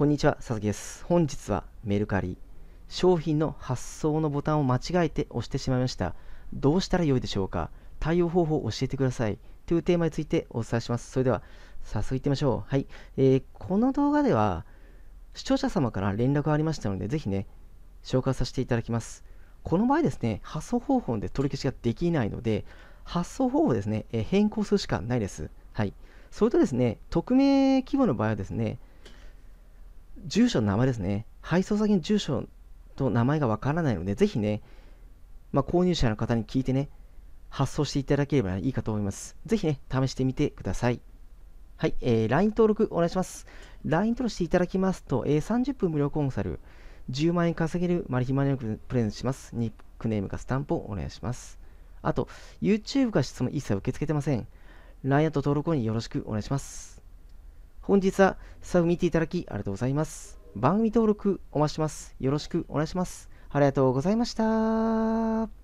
こんにちは、佐々木です。本日はメルカリ。商品の発送のボタンを間違えて押してしまいました。どうしたらよいでしょうか対応方法を教えてください。というテーマについてお伝えします。それでは、早速いってみましょう。はい。えー、この動画では、視聴者様から連絡がありましたので、ぜひね、紹介させていただきます。この場合ですね、発送方法で取り消しができないので、発送方法ですね、えー、変更するしかないです。はい。それとですね、匿名規模の場合はですね、住所の名前ですね。配送先の住所と名前がわからないので、ぜひね、まあ、購入者の方に聞いてね、発送していただければいいかと思います。ぜひね、試してみてください。はい、えー、LINE 登録お願いします。LINE 登録していただきますと、えー、30分無料コンサル、10万円稼げるマリヒマネをプレゼントします。ニックネームかスタンプをお願いします。あと、YouTube が質問一切受け付けてません。LINE ア登録後によろしくお願いします。本日はスタッフ見ていただきありがとうございます。番組登録お待ちします。よろしくお願いします。ありがとうございました。